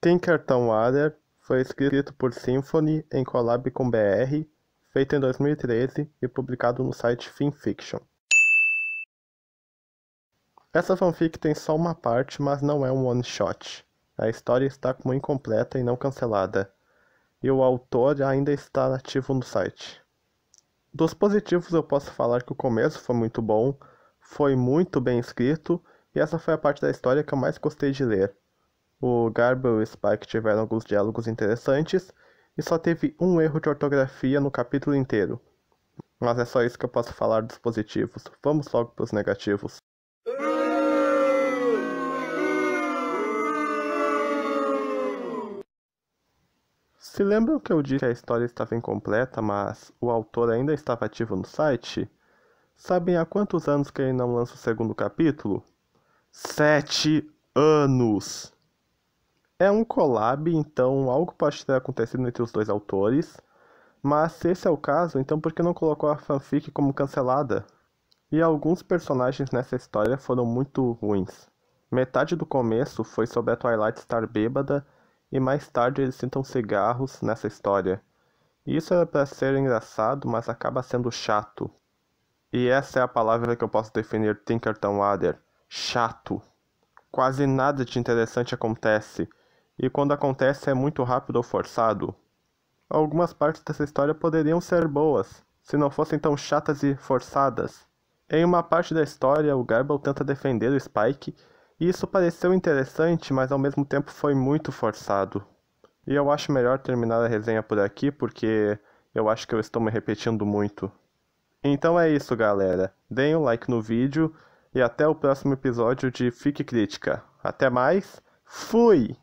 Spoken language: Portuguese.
Tem Cartão Adder foi escrito por Symphony em collab com BR, feito em 2013 e publicado no site FinFiction. Essa fanfic tem só uma parte, mas não é um one-shot. A história está como incompleta e não cancelada. E o autor ainda está ativo no site. Dos positivos eu posso falar que o começo foi muito bom, foi muito bem escrito e essa foi a parte da história que eu mais gostei de ler. O Garbo e o Spike tiveram alguns diálogos interessantes e só teve um erro de ortografia no capítulo inteiro. Mas é só isso que eu posso falar dos positivos. Vamos logo para os negativos. Se lembram que eu disse que a história estava incompleta, mas o autor ainda estava ativo no site? Sabem há quantos anos que ele não lança o segundo capítulo? Sete anos! É um collab, então algo pode ter acontecido entre os dois autores. Mas se esse é o caso, então por que não colocou a fanfic como cancelada? E alguns personagens nessa história foram muito ruins. Metade do começo foi sobre a Twilight estar bêbada e mais tarde eles tentam cigarros nessa história. Isso era é para ser engraçado, mas acaba sendo chato. E essa é a palavra que eu posso definir Tinkerton Wader. chato. Quase nada de interessante acontece, e quando acontece é muito rápido ou forçado. Algumas partes dessa história poderiam ser boas, se não fossem tão chatas e forçadas. Em uma parte da história, o Garble tenta defender o Spike isso pareceu interessante, mas ao mesmo tempo foi muito forçado. E eu acho melhor terminar a resenha por aqui, porque eu acho que eu estou me repetindo muito. Então é isso, galera. Deem um like no vídeo e até o próximo episódio de Fique Crítica. Até mais, fui!